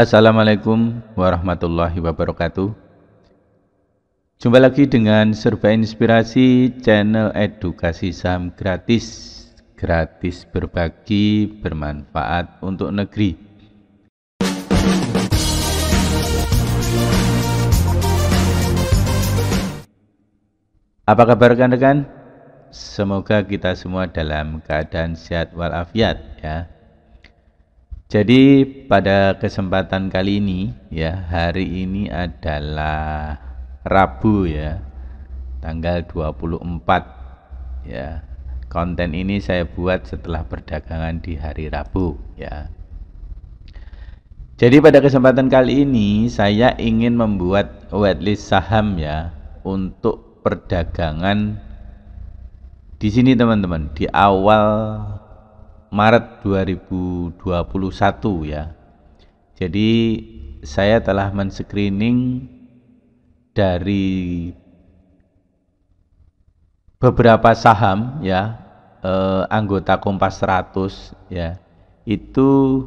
Assalamualaikum warahmatullahi wabarakatuh. Jumpa lagi dengan Serba Inspirasi, channel edukasi saham gratis, gratis berbagi, bermanfaat untuk negeri. Apa kabar rekan-rekan? Semoga kita semua dalam keadaan sehat walafiat ya. Jadi pada kesempatan kali ini ya hari ini adalah Rabu ya tanggal 24 ya. Konten ini saya buat setelah perdagangan di hari Rabu ya. Jadi pada kesempatan kali ini saya ingin membuat whitelist saham ya untuk perdagangan di sini teman-teman di awal Maret 2021 ya. Jadi saya telah men-screening dari beberapa saham ya eh, anggota Kompas 100 ya. Itu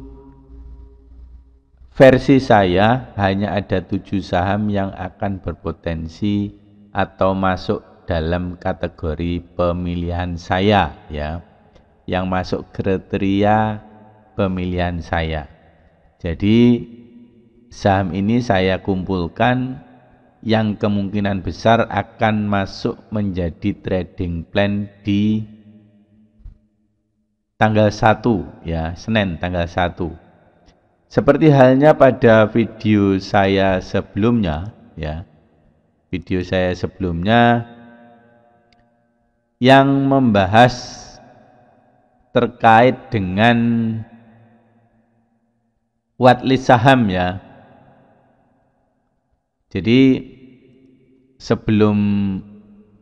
versi saya hanya ada tujuh saham yang akan berpotensi atau masuk dalam kategori pemilihan saya ya yang masuk kriteria pemilihan saya. Jadi saham ini saya kumpulkan yang kemungkinan besar akan masuk menjadi trading plan di tanggal 1 ya, Senin tanggal 1. Seperti halnya pada video saya sebelumnya ya. Video saya sebelumnya yang membahas terkait dengan wadli saham ya. Jadi sebelum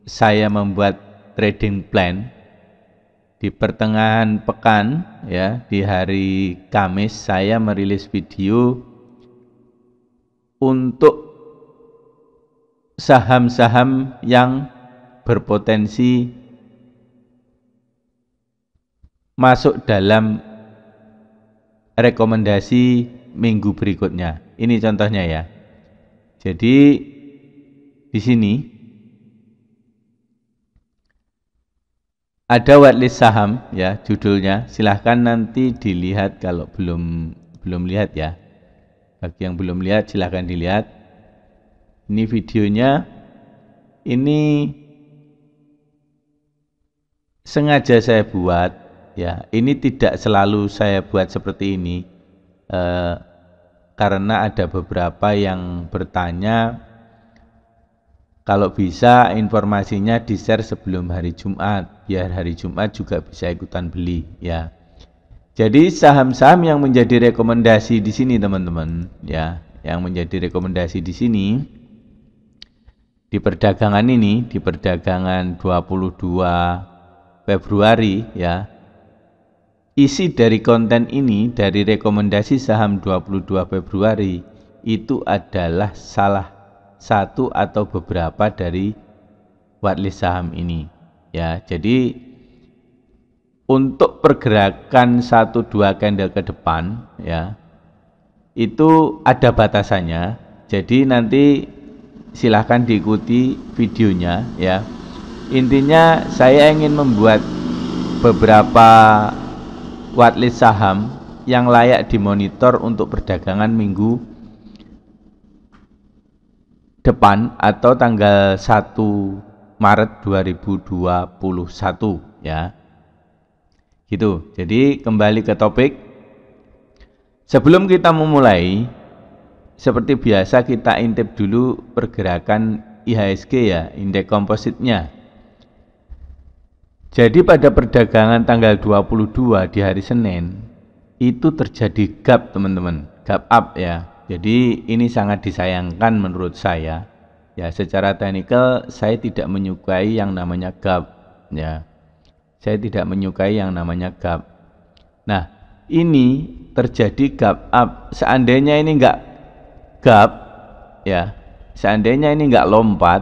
saya membuat trading plan di pertengahan pekan ya di hari Kamis saya merilis video untuk saham-saham yang berpotensi masuk dalam rekomendasi minggu berikutnya. Ini contohnya ya. Jadi di sini ada whitelist saham ya judulnya. Silahkan nanti dilihat kalau belum belum lihat ya. Bagi yang belum lihat silahkan dilihat. Ini videonya. Ini sengaja saya buat ya ini tidak selalu saya buat seperti ini eh, karena ada beberapa yang bertanya kalau bisa informasinya di share sebelum hari Jumat biar hari Jumat juga bisa ikutan beli ya jadi saham-saham yang menjadi rekomendasi di sini teman-teman ya yang menjadi rekomendasi di sini di perdagangan ini di perdagangan 22 Februari ya Isi dari konten ini dari rekomendasi saham 22 Februari itu adalah salah satu atau beberapa dari whitelist saham ini ya. Jadi untuk pergerakan satu dua candle ke depan ya itu ada batasannya. Jadi nanti silahkan diikuti videonya ya. Intinya saya ingin membuat beberapa watlis saham yang layak dimonitor untuk perdagangan minggu depan atau tanggal 1 Maret 2021 ya. Gitu. Jadi kembali ke topik. Sebelum kita memulai, seperti biasa kita intip dulu pergerakan IHSG ya, indeks kompositnya. Jadi pada perdagangan tanggal 22 di hari Senin itu terjadi gap teman-teman, gap up ya. Jadi ini sangat disayangkan menurut saya. Ya, secara teknikal saya tidak menyukai yang namanya gap ya. Saya tidak menyukai yang namanya gap. Nah, ini terjadi gap up. Seandainya ini enggak gap ya. Seandainya ini enggak lompat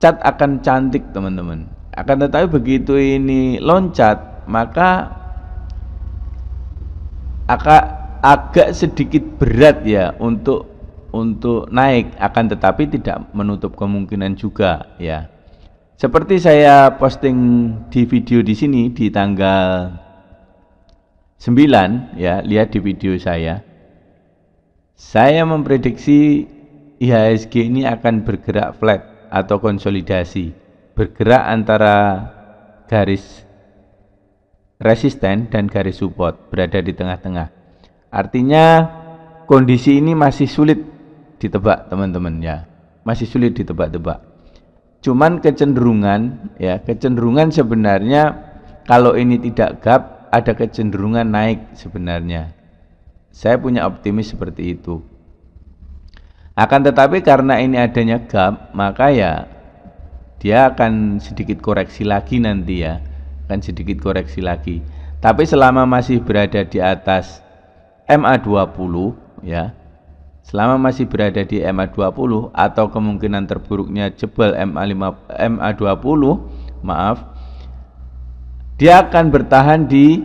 cat akan cantik teman-teman akan tetapi begitu ini loncat maka agak agak sedikit berat ya untuk untuk naik akan tetapi tidak menutup kemungkinan juga ya seperti saya posting di video di sini di tanggal 9 ya lihat di video saya saya memprediksi IHSG ini akan bergerak flat atau konsolidasi bergerak antara garis resisten dan garis support berada di tengah-tengah. Artinya kondisi ini masih sulit ditebak teman-teman ya. Masih sulit ditebak-tebak. Cuman kecenderungan ya, kecenderungan sebenarnya kalau ini tidak gap ada kecenderungan naik sebenarnya. Saya punya optimis seperti itu. Akan tetapi karena ini adanya gap, maka ya dia akan sedikit koreksi lagi nanti ya akan sedikit koreksi lagi tapi selama masih berada di atas MA20 ya selama masih berada di MA20 atau kemungkinan terburuknya jebol MA5 MA20 maaf dia akan bertahan di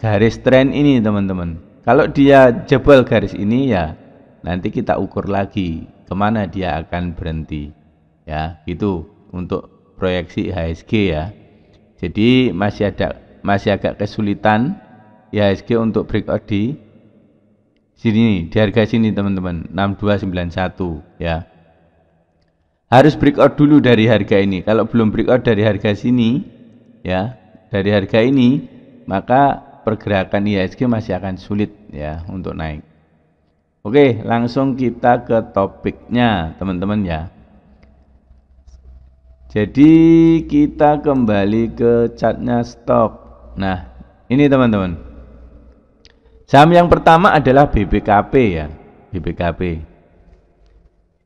garis tren ini teman-teman kalau dia jebol garis ini ya nanti kita ukur lagi kemana dia akan berhenti ya gitu untuk proyeksi IHSG ya. Jadi masih ada masih agak kesulitan IHSG untuk breakout di sini di harga sini teman-teman 6291 ya. Harus breakout dulu dari harga ini. Kalau belum breakout dari harga sini ya, dari harga ini maka pergerakan IHSG masih akan sulit ya untuk naik. Oke, langsung kita ke topiknya teman-teman ya. Jadi kita kembali ke catnya stok. Nah, ini teman-teman. Saham yang pertama adalah BBKP ya, BBKP.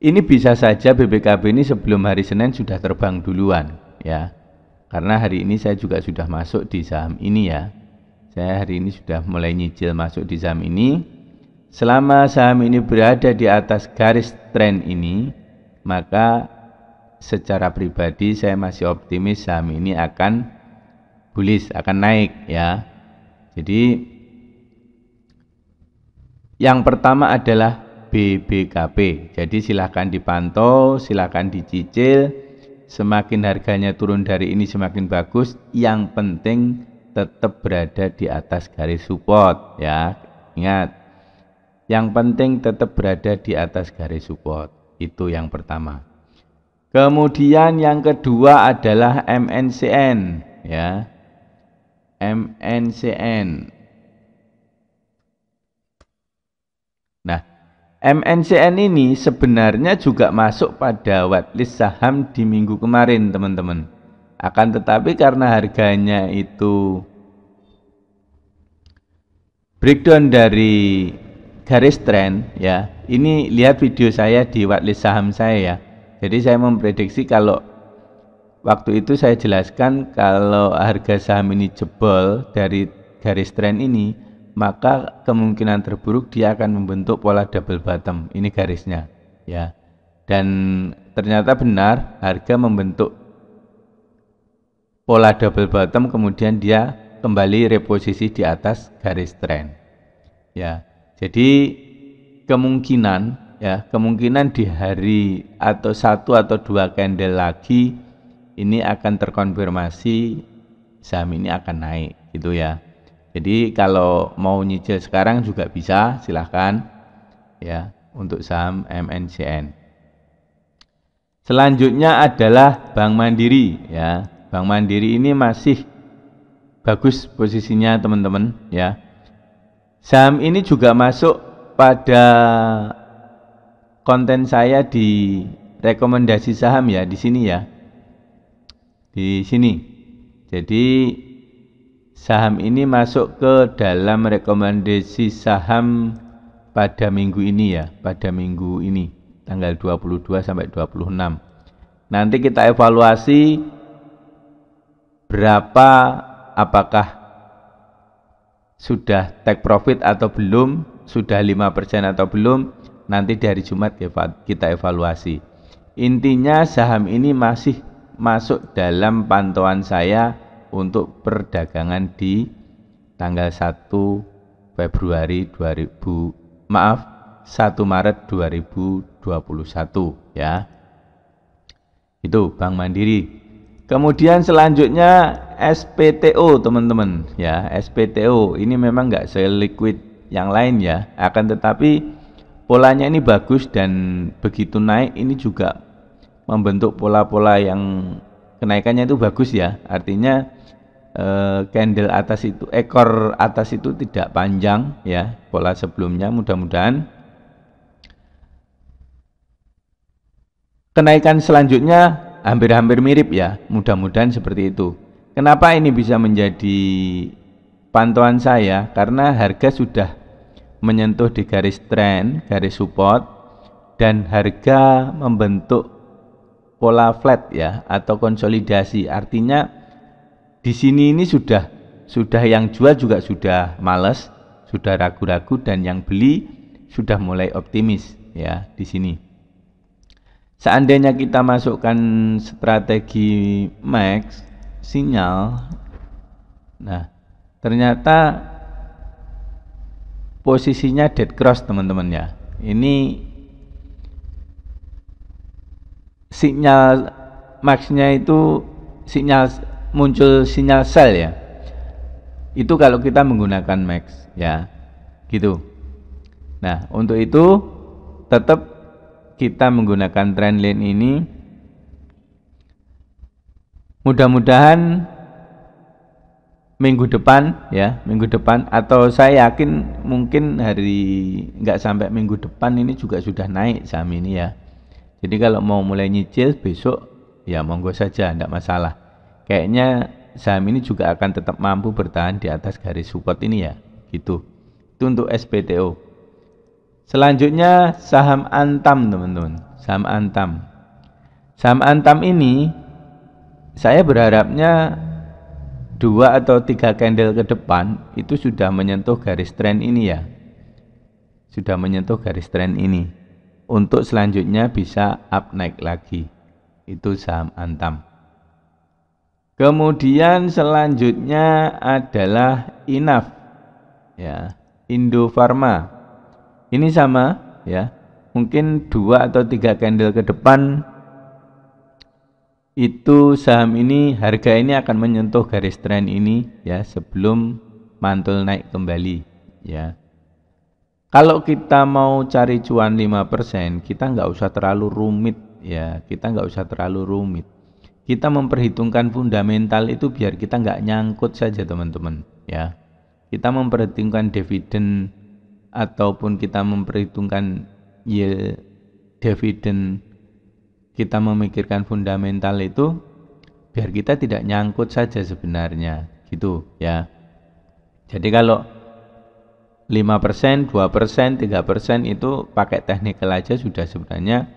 Ini bisa saja BBKP ini sebelum hari Senin sudah terbang duluan ya. Karena hari ini saya juga sudah masuk di saham ini ya. Saya hari ini sudah mulai nyicil masuk di saham ini. Selama saham ini berada di atas garis tren ini, maka secara pribadi saya masih optimis saham ini akan bullish, akan naik ya. Jadi yang pertama adalah BBKP. Jadi silahkan dipantau, silahkan dicicil. Semakin harganya turun dari ini semakin bagus. Yang penting tetap berada di atas garis support ya. Ingat. Yang penting tetap berada di atas garis support. Itu yang pertama. Kemudian yang kedua adalah MNCN ya. MNCN. Nah, MNCN ini sebenarnya juga masuk pada Watlist saham di minggu kemarin, teman-teman. Akan tetapi karena harganya itu breakdown dari garis trend ya. Ini lihat video saya di Watlist saham saya ya. Jadi saya memprediksi kalau waktu itu saya jelaskan kalau harga saham ini jebol dari garis tren ini, maka kemungkinan terburuk dia akan membentuk pola double bottom. Ini garisnya, ya. Dan ternyata benar harga membentuk pola double bottom kemudian dia kembali reposisi di atas garis tren. Ya. Jadi kemungkinan ya kemungkinan di hari atau satu atau dua candle lagi ini akan terkonfirmasi saham ini akan naik gitu ya jadi kalau mau nyicil sekarang juga bisa silahkan ya untuk saham MNCN selanjutnya adalah Bank Mandiri ya Bank Mandiri ini masih bagus posisinya teman-teman ya saham ini juga masuk pada konten saya di rekomendasi saham ya di sini ya. Di sini. Jadi saham ini masuk ke dalam rekomendasi saham pada minggu ini ya, pada minggu ini tanggal 22 sampai 26. Nanti kita evaluasi berapa apakah sudah take profit atau belum, sudah 5% atau belum, nanti dari Jumat ya, kita evaluasi. Intinya saham ini masih masuk dalam pantauan saya untuk perdagangan di tanggal 1 Februari 2000 maaf 1 Maret 2021 ya. Itu Bank Mandiri. Kemudian selanjutnya SPTO teman-teman ya SPTO ini memang nggak seliquid yang lain ya akan tetapi polanya ini bagus dan begitu naik ini juga membentuk pola-pola yang kenaikannya itu bagus ya artinya eh, candle atas itu ekor atas itu tidak panjang ya pola sebelumnya mudah-mudahan kenaikan selanjutnya hampir-hampir mirip ya mudah-mudahan seperti itu kenapa ini bisa menjadi pantauan saya karena harga sudah menyentuh di garis trend, garis support dan harga membentuk pola flat ya atau konsolidasi. Artinya di sini ini sudah sudah yang jual juga sudah males, sudah ragu-ragu dan yang beli sudah mulai optimis ya di sini. Seandainya kita masukkan strategi max sinyal nah ternyata posisinya dead cross teman-teman ya ini sinyal maxnya itu sinyal muncul sinyal sel ya itu kalau kita menggunakan max ya gitu nah untuk itu tetap kita menggunakan trend line ini mudah-mudahan minggu depan ya minggu depan atau saya yakin mungkin hari nggak sampai minggu depan ini juga sudah naik saham ini ya jadi kalau mau mulai nyicil besok ya monggo saja tidak masalah kayaknya saham ini juga akan tetap mampu bertahan di atas garis support ini ya gitu itu untuk SPTO selanjutnya saham Antam teman-teman saham Antam saham Antam ini saya berharapnya dua atau tiga candle ke depan itu sudah menyentuh garis trend ini ya sudah menyentuh garis trend ini untuk selanjutnya bisa up naik lagi itu saham antam kemudian selanjutnya adalah inaf ya Indo Farma ini sama ya mungkin dua atau tiga candle ke depan itu saham ini harga ini akan menyentuh garis tren ini ya sebelum mantul naik kembali ya. Kalau kita mau cari cuan 5%, kita nggak usah terlalu rumit ya, kita nggak usah terlalu rumit. Kita memperhitungkan fundamental itu biar kita nggak nyangkut saja teman-teman ya. Kita memperhitungkan dividen ataupun kita memperhitungkan yield dividen kita memikirkan fundamental itu biar kita tidak nyangkut saja sebenarnya gitu ya jadi kalau 5%, persen, 2%, persen, 3% persen itu pakai teknikal aja sudah sebenarnya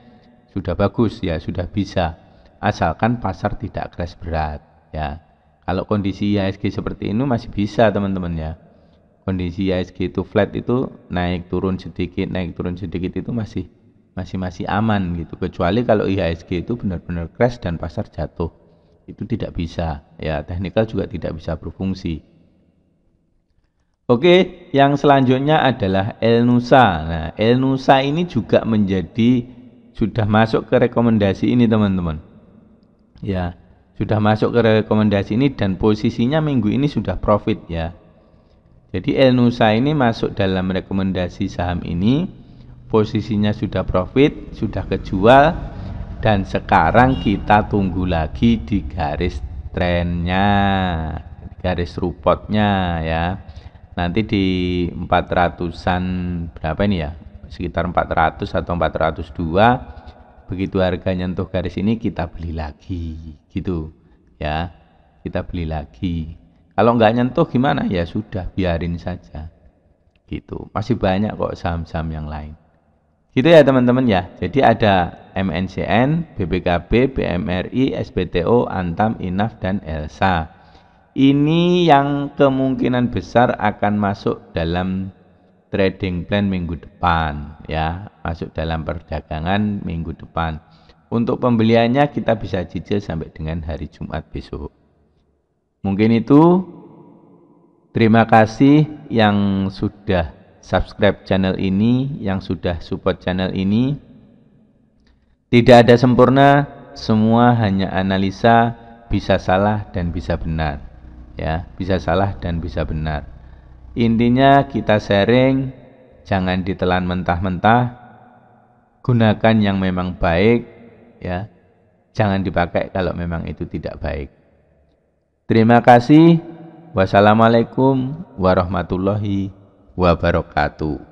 sudah bagus ya, sudah bisa. Asalkan pasar tidak crash berat ya. Kalau kondisi IHSG seperti ini masih bisa teman-teman ya. Kondisi IHSG itu flat itu naik turun sedikit, naik turun sedikit itu masih masih masih aman gitu kecuali kalau IHSG itu benar-benar crash dan pasar jatuh itu tidak bisa ya teknikal juga tidak bisa berfungsi Oke yang selanjutnya adalah El Nusa nah El Nusa ini juga menjadi sudah masuk ke rekomendasi ini teman-teman ya sudah masuk ke rekomendasi ini dan posisinya minggu ini sudah profit ya jadi El Nusa ini masuk dalam rekomendasi saham ini posisinya sudah profit, sudah kejual dan sekarang kita tunggu lagi di garis trennya, garis supportnya ya. Nanti di 400-an berapa ini ya? Sekitar 400 atau 402 begitu harga nyentuh garis ini kita beli lagi gitu ya. Kita beli lagi. Kalau nggak nyentuh gimana ya sudah biarin saja gitu. Masih banyak kok saham-saham yang lain. Gitu ya teman-teman ya. Jadi ada MNCN, BBKB, BMRI, SBTO, Antam, INAF, dan ELSA. Ini yang kemungkinan besar akan masuk dalam trading plan minggu depan ya, masuk dalam perdagangan minggu depan. Untuk pembeliannya kita bisa cicil sampai dengan hari Jumat besok. Mungkin itu Terima kasih yang sudah subscribe channel ini, yang sudah support channel ini. Tidak ada sempurna, semua hanya analisa bisa salah dan bisa benar. Ya, bisa salah dan bisa benar. Intinya kita sharing, jangan ditelan mentah-mentah. Gunakan yang memang baik, ya. Jangan dipakai kalau memang itu tidak baik. Terima kasih. Wassalamualaikum warahmatullahi wabarakatuh